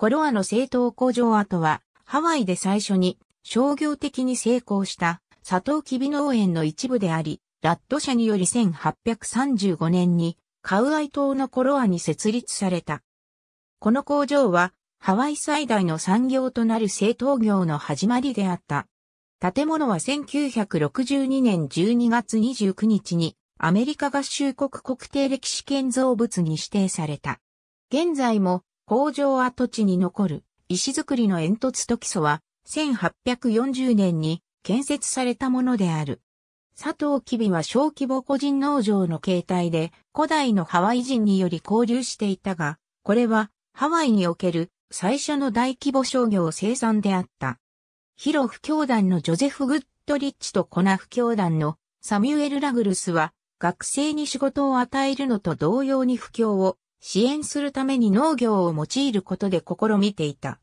コロアの製糖工場跡は、ハワイで最初に商業的に成功したサトウキビ農園の一部であり、ラット社により1835年にカウアイ島のコロアに設立された。この工場はハワイ最大の産業となる製糖業の始まりであった。建物は1962年12月29日にアメリカ合衆国国定歴史建造物に指定された。現在も工場跡地に残る石造りの煙突と基礎は1840年に建設されたものである。佐藤吉備は小規模個人農場の形態で古代のハワイ人により交流していたが、これはハワイにおける最初の大規模商業生産であった。広不教団のジョゼフ・グッドリッチとコナ不教団のサミュエル・ラグルスは学生に仕事を与えるのと同様に不況を支援するために農業を用いることで試みていた。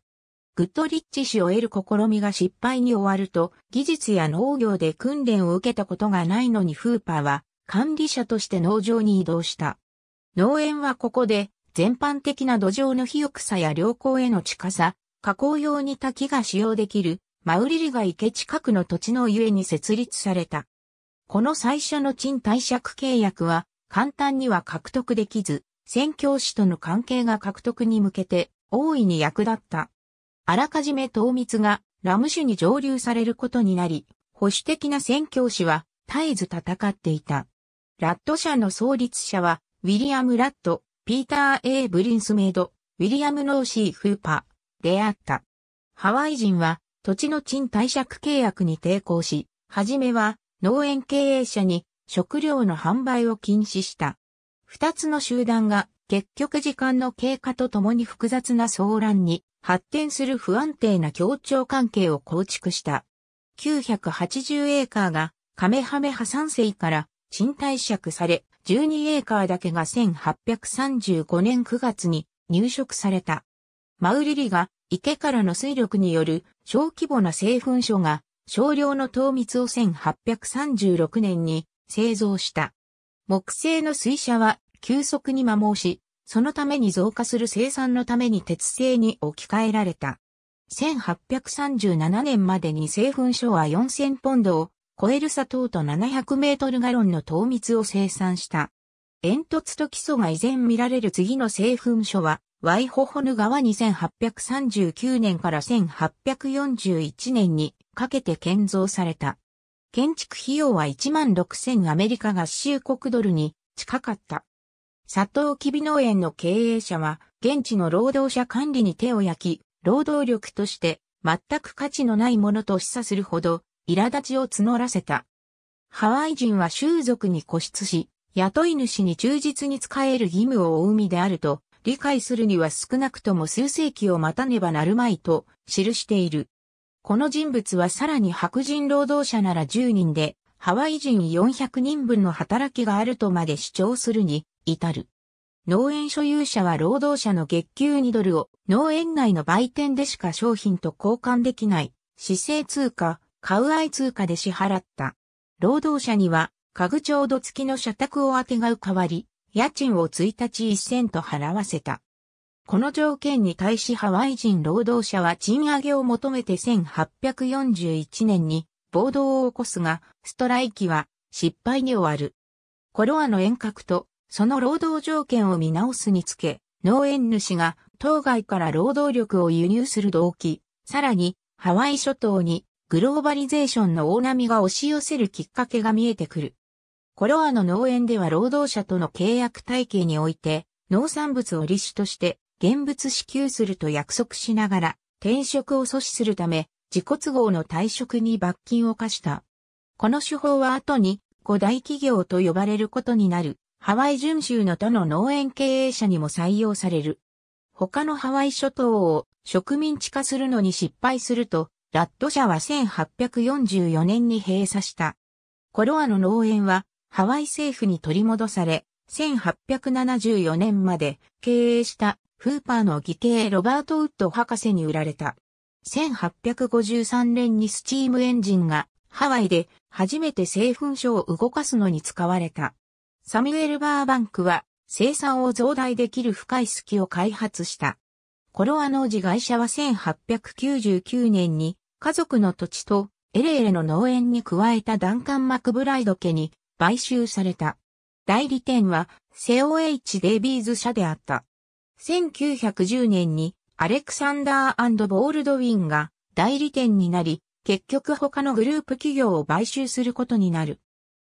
グッドリッチ氏を得る試みが失敗に終わると、技術や農業で訓練を受けたことがないのにフーパーは管理者として農場に移動した。農園はここで全般的な土壌の肥沃さや良好への近さ、加工用に滝が使用できるマウリリが池近くの土地のゆえに設立された。この最初の賃貸借契約は簡単には獲得できず、宣教師との関係が獲得に向けて大いに役立った。あらかじめ糖密がラム酒に上流されることになり、保守的な宣教師は絶えず戦っていた。ラッド社の創立者は、ウィリアム・ラッド、ピーター・ A・ ブリンスメイド、ウィリアム・ノーシー・フーパーであった。ハワイ人は土地の賃貸借契約に抵抗し、はじめは農園経営者に食料の販売を禁止した。二つの集団が結局時間の経過とともに複雑な騒乱に発展する不安定な協調関係を構築した。980エーカーがカメハメハ三世から賃貸借され、12エーカーだけが1835年9月に入植された。マウリリが池からの水力による小規模な製粉所が少量の糖蜜を1836年に製造した。木製の水車は急速に摩耗し、そのために増加する生産のために鉄製に置き換えられた。1837年までに製粉所は4000ポンドを超える砂糖と700メートルガロンの糖蜜を生産した。煙突と基礎が依然見られる次の製粉所は、ワイホホヌ川2839年から1841年にかけて建造された。建築費用は1万6000アメリカ合衆国ドルに近かった。佐藤きび農園の経営者は、現地の労働者管理に手を焼き、労働力として全く価値のないものと示唆するほど、苛立ちを募らせた。ハワイ人は習俗に固執し、雇い主に忠実に使える義務を負う身であると、理解するには少なくとも数世紀を待たねばなるまいと記している。この人物はさらに白人労働者なら10人で、ハワイ人400人分の働きがあるとまで主張するに至る。農園所有者は労働者の月給2ドルを農園内の売店でしか商品と交換できない市政通貨、カウアイ通貨で支払った。労働者には家具調度付きの社宅をあてがう代わり、家賃を1日1センと払わせた。この条件に対しハワイ人労働者は賃上げを求めて1841年に暴動を起こすが、ストライキは失敗に終わる。コロアの遠隔とその労働条件を見直すにつけ、農園主が当該から労働力を輸入する動機、さらにハワイ諸島にグローバリゼーションの大波が押し寄せるきっかけが見えてくる。コロアの農園では労働者との契約体系において、農産物を利子として現物支給すると約束しながら、転職を阻止するため、自己都合の退職に罰金を課した。この手法は後に、五大企業と呼ばれることになるハワイ準州の都の農園経営者にも採用される。他のハワイ諸島を植民地化するのに失敗すると、ラッド社は1844年に閉鎖した。コロアの農園はハワイ政府に取り戻され、1874年まで経営したフーパーの義兄ロバート・ウッド博士に売られた。1853年にスチームエンジンがハワイで初めて製粉所を動かすのに使われた。サミュエル・バーバンクは生産を増大できる深い隙を開発した。コロアの自会社は1899年に家族の土地とエレエレの農園に加えたダンカン・マクブライド家に買収された。代理店はセオ・エイチ・デイビーズ社であった。1910年にアレクサンダーボールドウィンが代理店になり、結局他のグループ企業を買収することになる。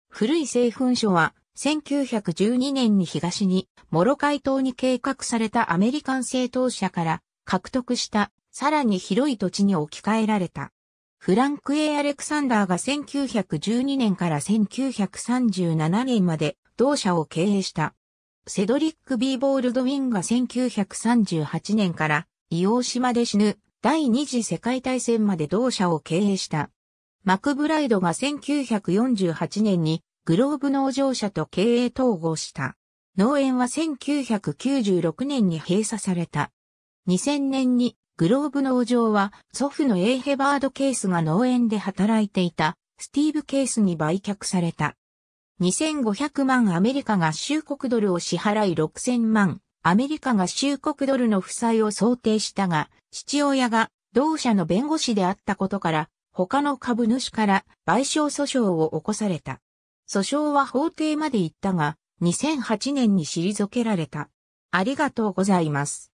古い製粉所は1912年に東に、モロカイ島に計画されたアメリカン製党社から獲得した、さらに広い土地に置き換えられた。フランク・ A・ アレクサンダーが1912年から1937年まで同社を経営した。セドリック・ B・ ボールドウィンが1938年から硫黄島で死ぬ第二次世界大戦まで同社を経営した。マクブライドが1948年にグローブ農場社と経営統合した。農園は1996年に閉鎖された。2000年にグローブ農場は祖父のエイヘバード・ケースが農園で働いていたスティーブ・ケースに売却された。2500万アメリカが収国ドルを支払い6000万アメリカが収国ドルの負債を想定したが、父親が同社の弁護士であったことから他の株主から賠償訴訟を起こされた。訴訟は法廷まで行ったが、2008年に退けられた。ありがとうございます。